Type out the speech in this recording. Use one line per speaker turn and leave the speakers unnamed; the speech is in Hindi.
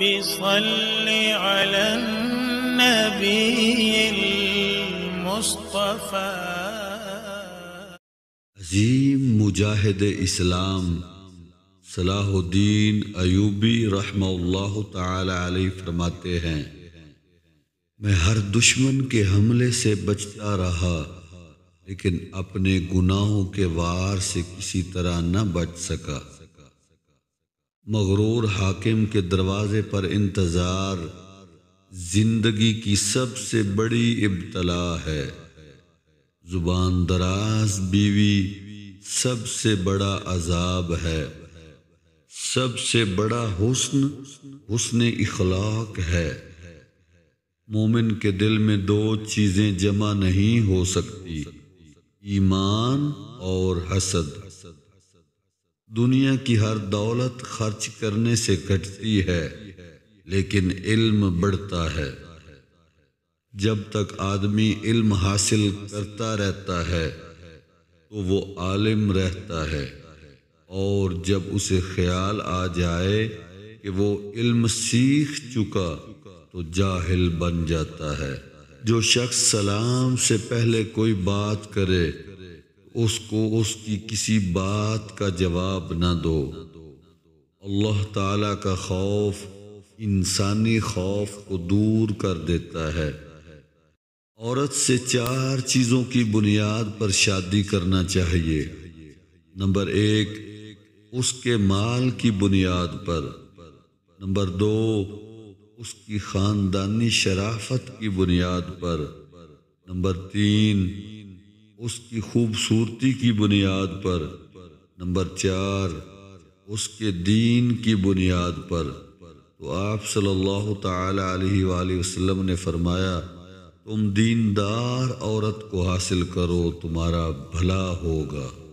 صل على النبي المصطفى अजीम मुजाहिद इस्लाम सलाहुद्दीन अयूबी रहमल्ला तली फरमाते हैं मैं हर दुश्मन के हमले से बचता रहा लेकिन अपने गुनाहों के वार से किसी तरह न बच सका मगरूर हाकिम के दरवाजे पर इंतज़ार जिंदगी की सबसे बड़ी इब्तला है जुबान दराज बीवी सबसे बड़ा अजाब है सबसे बड़ा हुस्न हुस्न इखलाक है मोमिन के दिल में दो चीज़ें जमा नहीं हो सकती ईमान और हसद दुनिया की हर दौलत खर्च करने से घटती है लेकिन इल्म बढ़ता है जब तक आदमी इल्म हासिल करता रहता है तो वो आलिम रहता है और जब उसे ख्याल आ जाए कि वो इल्म सीख चुका तो जाहिल बन जाता है जो शख्स सलाम से पहले कोई बात करे उसको उसकी किसी बात का जवाब न दो अल्लाह ताला का खौफ इंसानी खौफ को दूर कर देता है औरत से चार चीज़ों की बुनियाद पर शादी करना चाहिए नंबर एक उसके माल की बुनियाद पर नंबर दो उसकी ख़ानदानी शराफत की बुनियाद पर नंबर तीन उसकी खूबसूरती की बुनियाद पर नंबर चार उसके दीन की बुनियाद पर तो आप सल्लल्लाहु ताला अलैहि वसल्लम ने फरमाया तुम दीनदार औरत को हासिल करो तुम्हारा भला होगा